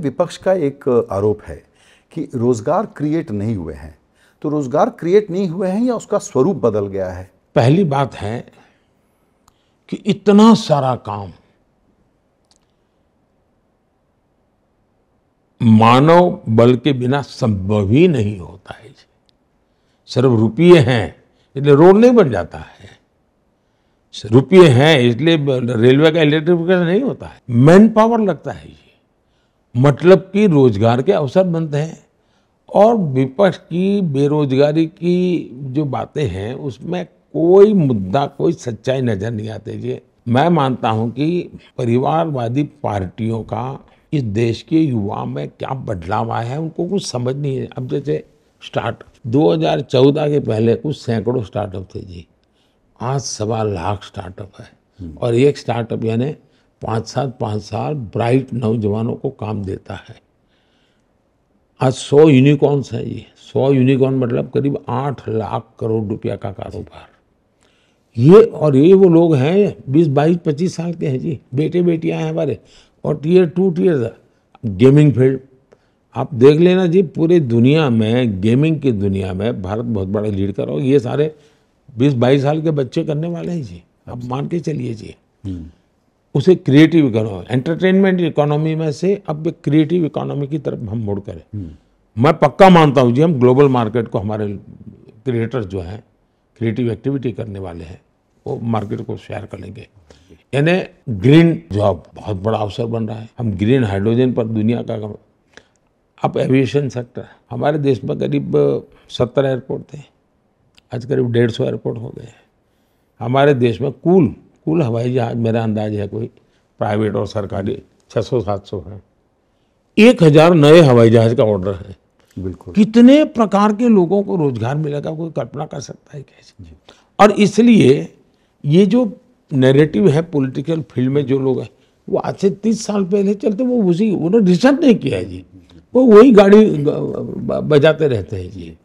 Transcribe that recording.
विपक्ष का एक आरोप है कि रोजगार क्रिएट नहीं हुए हैं तो रोजगार क्रिएट नहीं हुए हैं या उसका स्वरूप बदल गया है पहली बात है कि इतना सारा काम मानव बल के बिना संभव ही नहीं होता है सिर्फ रुपये हैं इसलिए रोड नहीं बन जाता है रुपये हैं इसलिए रेलवे का इलेक्ट्रिफिकेशन नहीं होता है मैन पावर लगता है मतलब कि रोजगार के अवसर बनते हैं और विपक्ष की बेरोजगारी की जो बातें हैं उसमें कोई मुद्दा कोई सच्चाई नज़र नहीं आती जी मैं मानता हूं कि परिवारवादी पार्टियों का इस देश के युवा में क्या बदलाव आया है उनको कुछ समझ नहीं है अब जैसे स्टार्ट 2014 के पहले कुछ सैकड़ों स्टार्टअप थे जी आज सवा लाख स्टार्टअप है हम्म। और एक स्टार्टअप यानी पाँच सात पाँच साल ब्राइट नौजवानों को काम देता है आज सौ यूनिकॉर्न्स हैं ये सौ यूनिकॉर्न मतलब करीब आठ लाख करोड़ रुपया का कारोबार ये और ये वो लोग हैं बीस बाईस पच्चीस साल के हैं जी बेटे बेटियां हैं हमारे और tier two tier gaming field आप देख लेना जी पूरे दुनिया में गेमिंग की दुनिया में भारत बहुत बड़ा लीड कर रहा हो ये सारे बीस बाईस साल के बच्चे करने वाले हैं जी आप मान के चलिए जी हम्म। उसे क्रिएटिव करो एंटरटेनमेंट इकोनॉमी में से अब एक क्रिएटिव इकोनॉमी की तरफ हम मुड़ करें हम्म। मैं पक्का मानता हूँ जी हम ग्लोबल मार्केट को हमारे क्रिएटर जो हैं क्रिएटिव एक्टिविटी करने वाले हैं वो मार्केट को शेयर करेंगे यानी ग्रीन जॉब बहुत बड़ा अवसर बन रहा है हम ग्रीन हाइड्रोजन पर दुनिया का अब एविएशन सेक्टर हमारे देश में करीब सत्तर एयरपोर्ट थे आज करीब डेढ़ सौ एयरपोर्ट हो गए हैं हमारे देश में कूल कुल हवाई जहाज़ मेरा अंदाज है कोई प्राइवेट और सरकारी 600-700 हैं एक हज़ार नए हवाई जहाज़ का ऑर्डर है बिल्कुल कितने प्रकार के लोगों को रोजगार मिलेगा कोई कल्पना कर सकता है कैसे और इसलिए ये जो नैरेटिव है पॉलिटिकल फील्ड में जो लोग हैं वो आज से तीस साल पहले चलते वो उसी उन्होंने रिसर्च नहीं किया है जी वो वही गाड़ी बजाते रहते हैं जी